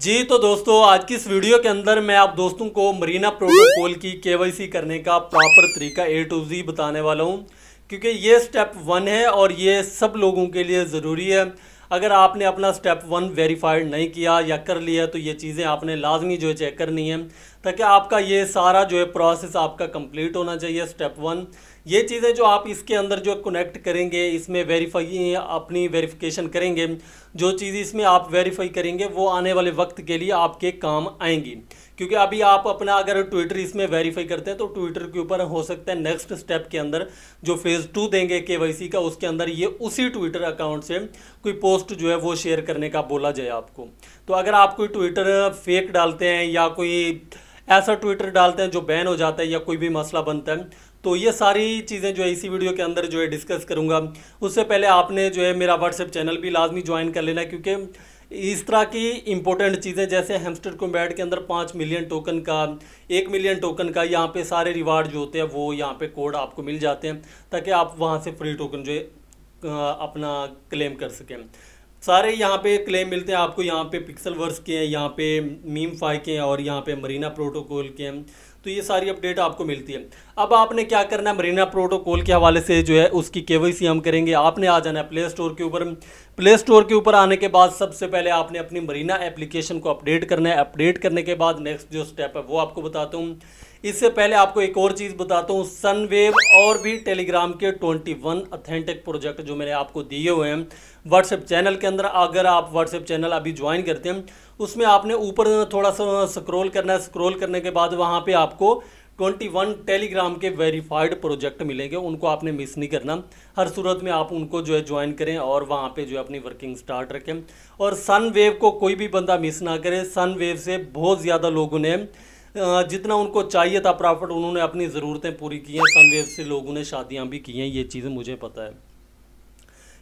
जी तो दोस्तों आज की इस वीडियो के अंदर मैं आप दोस्तों को मरीना प्रोटोकॉल की केवाईसी करने का प्रॉपर तरीका ए टू जी बताने वाला हूँ क्योंकि ये स्टेप वन है और ये सब लोगों के लिए ज़रूरी है अगर आपने अपना स्टेप वन वेरीफाइड नहीं किया या कर लिया तो ये चीज़ें आपने लाजमी जो है चेक करनी है ताकि आपका ये सारा जो है प्रोसेस आपका कंप्लीट होना चाहिए स्टेप वन ये चीज़ें जो आप इसके अंदर जो कनेक्ट करेंगे इसमें वेरीफाई अपनी वेरिफिकेशन करेंगे जो चीज़ इसमें आप वेरीफाई करेंगे वो आने वाले वक्त के लिए आपके काम आएंगी क्योंकि अभी आप अपना अगर ट्विटर इसमें वेरीफाई करते हैं तो ट्विटर के ऊपर हो सकता है नेक्स्ट स्टेप के अंदर जो फेज़ टू देंगे के का उसके अंदर ये उसी ट्विटर अकाउंट से कोई पोस्ट जो है वो शेयर करने का बोला जाए आपको तो अगर आप कोई ट्विटर फेक डालते हैं या कोई ऐसा ट्विटर डालते हैं जो बैन हो जाता है या कोई भी मसला बनता है तो ये सारी चीज़ें जो है इसी वीडियो के अंदर जो है डिस्कस करूँगा उससे पहले आपने जो है मेरा व्हाट्सएप चैनल भी लाजमी ज्वाइन कर लेना क्योंकि इस तरह की इंपॉर्टेंट चीज़ें जैसे हेमस्टर कोम्बैट के अंदर पाँच मिलियन टोकन का एक मिलियन टोकन का यहाँ पे सारे रिवार्ड जो होते हैं वो यहाँ पे कोड आपको मिल जाते हैं ताकि आप वहाँ से फ्री टोकन जो है अपना क्लेम कर सकें सारे यहाँ पे क्लेम मिलते हैं आपको यहाँ पे पिक्सल वर्स के हैं यहाँ पे मीम फाई के हैं और यहाँ पे मरीना प्रोटोकॉल के हैं तो ये सारी अपडेट आपको मिलती है अब आपने क्या करना है मरीना प्रोटोकॉल के हवाले से जो है उसकी के हम करेंगे आपने आ जाना है प्ले स्टोर के ऊपर प्ले स्टोर के ऊपर आने के बाद सबसे पहले आपने अपनी मरीना एप्लीकेशन को अपडेट करना है अपडेट करने के बाद नेक्स्ट जो स्टेप है वो आपको बताता हूँ इससे पहले आपको एक और चीज़ बताता हूँ सनवेव और भी टेलीग्राम के 21 अथेंटिक प्रोजेक्ट जो मैंने आपको दिए हुए हैं व्हाट्सएप चैनल के अंदर अगर आप व्हाट्सएप चैनल अभी ज्वाइन करते हैं उसमें आपने ऊपर थोड़ा सा स्क्रोल करना है स्क्रोल करने के बाद वहाँ पर आपको 21 टेलीग्राम के वेरीफाइड प्रोजेक्ट मिलेंगे उनको आपने मिस नहीं करना हर सूरत में आप उनको जो है ज्वाइन करें और वहाँ पे जो है अपनी वर्किंग स्टार्ट रखें और सन वेव को कोई भी बंदा मिस ना करे सन वेव से बहुत ज़्यादा लोगों ने जितना उनको चाहिए था प्रॉफिट उन्होंने अपनी ज़रूरतें पूरी की हैं सनवेव से लोगों ने शादियाँ भी की हैं ये चीज़ मुझे पता है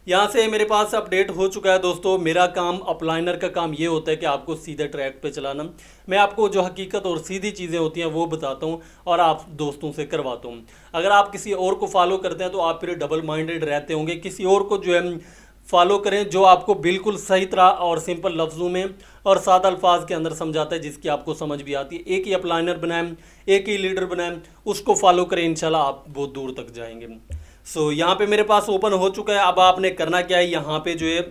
यहाँ से मेरे पास अपडेट हो चुका है दोस्तों मेरा काम अपलाइनर का काम ये होता है कि आपको सीधे ट्रैक पे चलाना मैं आपको जो हकीकत और सीधी चीज़ें होती हैं वो बताता हूँ और आप दोस्तों से करवाता हूँ अगर आप किसी और को फॉलो करते हैं तो आप फिर डबल माइंडेड रहते होंगे किसी और को जो है फॉलो करें जो आपको बिल्कुल सही तरह और सिंपल लफ्ज़ों में और सात अल्फाज के अंदर समझाता है जिसकी आपको समझ भी आती है एक ही अपलाइनर बनाएं एक ही लीडर बनाएं उसको फॉलो करें इंशाल्लाह आप बहुत दूर तक जाएंगे सो so, यहाँ पे मेरे पास ओपन हो चुका है अब आपने करना क्या है यहाँ पे जो है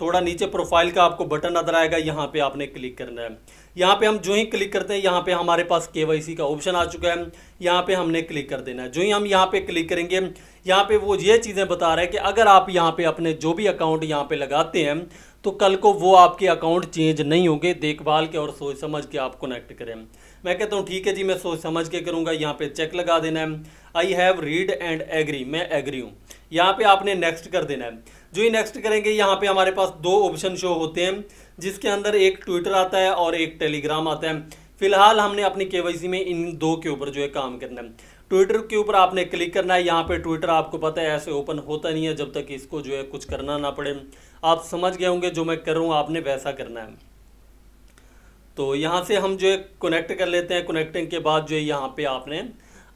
थोड़ा नीचे प्रोफाइल का आपको बटन नजर आएगा यहाँ पे आपने क्लिक करना है यहाँ पे हम जो ही क्लिक करते हैं यहाँ पे हमारे पास के का ऑप्शन आ चुका है यहाँ पे हमने क्लिक कर देना है जो ही हम यहाँ पे क्लिक करेंगे यहाँ पे वो ये चीज़ें बता रहे हैं कि अगर आप यहाँ पे अपने जो भी अकाउंट यहाँ पे लगाते हैं तो कल को वो आपके अकाउंट चेंज नहीं होंगे देखभाल के और सोच समझ के आप कनेक्ट करें मैं कहता हूँ ठीक है जी मैं सोच समझ के करूँगा यहाँ पे चेक लगा देना है I have read and agree मैं एग्री हूँ यहाँ पे आपने नेक्स्ट कर देना है जो ही नेक्स्ट करेंगे यहाँ पे हमारे पास दो ऑप्शन शो होते हैं जिसके अंदर एक ट्विटर आता है और एक टेलीग्राम आता है फिलहाल हमने अपनी के में इन दो के ऊपर जो है काम करना है ट्विटर के ऊपर आपने क्लिक करना है यहाँ पे ट्विटर आपको पता है ऐसे ओपन होता नहीं है जब तक इसको जो है कुछ करना ना पड़े आप समझ गए होंगे जो मैं कर रहा हूँ आपने वैसा करना है तो यहाँ से हम जो है कनेक्ट कर लेते हैं कनेक्टिंग के बाद जो है यहाँ पे आपने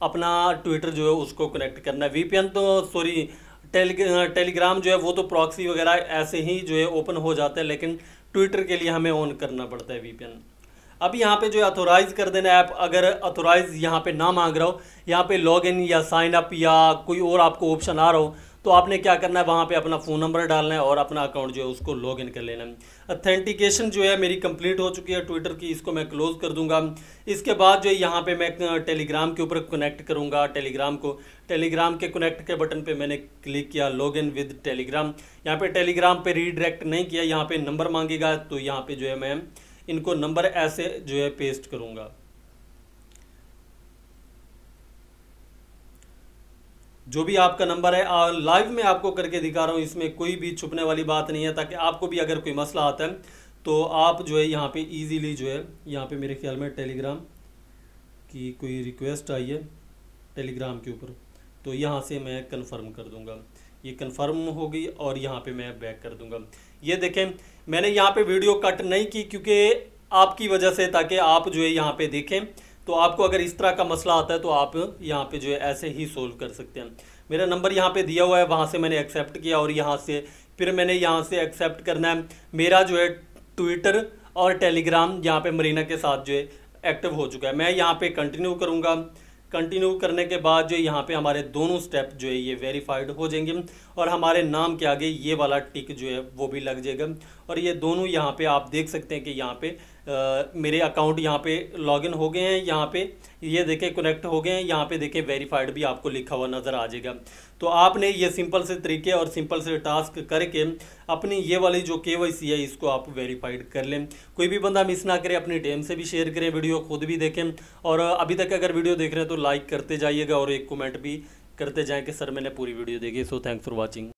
अपना ट्विटर जो है उसको कनेक्ट करना है वीपीएन तो सॉरी टेली टेलीग्राम जो है वो तो प्रॉक्सी वगैरह ऐसे ही जो है ओपन हो जाता है लेकिन ट्विटर के लिए हमें ऑन करना पड़ता है वीपीएन अब यहाँ पे जो है अथोराइज़ कर देना ऐप अगर अथोराइज़ यहाँ पे ना मांग रहा हो यहाँ पे लॉगिन या साइन अप या कोई और आपको ऑप्शन आ रहा हो तो आपने क्या करना है वहाँ पे अपना फ़ोन नंबर डालना है और अपना अकाउंट जो है उसको लॉग इन कर लेना है अथेंटिकेशन जो है मेरी कंप्लीट हो चुकी है ट्विटर की इसको मैं क्लोज़ कर दूंगा इसके बाद जो है यहाँ पे मैं टेलीग्राम के ऊपर कनेक्ट करूँगा टेलीग्राम को टेलीग्राम के कनेक्ट के बटन पे मैंने क्लिक किया लॉग इन विद टेलीग्राम यहाँ पर टेलीग्राम पर रीडायरेक्ट नहीं किया यहाँ पर नंबर मांगेगा तो यहाँ पर जो है मैं इनको नंबर ऐसे जो है पेस्ट करूंगा जो भी आपका नंबर है लाइव में आपको करके दिखा रहा हूं इसमें कोई भी छुपने वाली बात नहीं है ताकि आपको भी अगर कोई मसला आता है तो आप जो है यहाँ पे इजीली जो है यहाँ पे मेरे ख्याल में टेलीग्राम की कोई रिक्वेस्ट आई है टेलीग्राम के ऊपर तो यहाँ से मैं कंफर्म कर दूंगा ये कंफर्म होगी और यहाँ पे मैं बैक कर दूंगा ये देखें मैंने यहाँ पे वीडियो कट नहीं की क्योंकि आपकी वजह से ताकि आप जो है यहाँ पे देखें तो आपको अगर इस तरह का मसला आता है तो आप यहाँ पे जो है ऐसे ही सोल्व कर सकते हैं मेरा नंबर यहाँ पे दिया हुआ है वहाँ से मैंने एक्सेप्ट किया और यहाँ से फिर मैंने यहाँ से एक्सेप्ट करना है मेरा जो है ट्विटर और टेलीग्राम यहाँ पर मरीना के साथ जो है एक्टिव हो चुका है मैं यहाँ पर कंटिन्यू करूँगा कंटिन्यू करने के बाद जो यहाँ पे हमारे दोनों स्टेप जो है ये वेरीफाइड हो जाएंगे और हमारे नाम के आगे ये वाला टिक जो है वो भी लग जाएगा और ये दोनों यहाँ पे आप देख सकते हैं कि यहाँ पे आ, मेरे अकाउंट यहाँ पे लॉगिन हो गए हैं यहाँ पे ये देखें कनेक्ट हो गए हैं यहाँ पे देखें वेरीफाइड भी आपको लिखा हुआ नज़र आ जाएगा तो आपने ये सिंपल से तरीके और सिंपल से टास्क करके अपनी ये वाली जो के है इसको आप वेरीफाइड कर लें कोई भी बंदा मिस ना करे अपनी टेम से भी शेयर करें वीडियो खुद भी देखें और अभी तक अगर वीडियो देख रहे हैं तो लाइक करते जाइएगा और एक कमेंट भी करते जाएँ कि सर मैंने पूरी वीडियो देखी सो थैंक्स फॉर वॉचिंग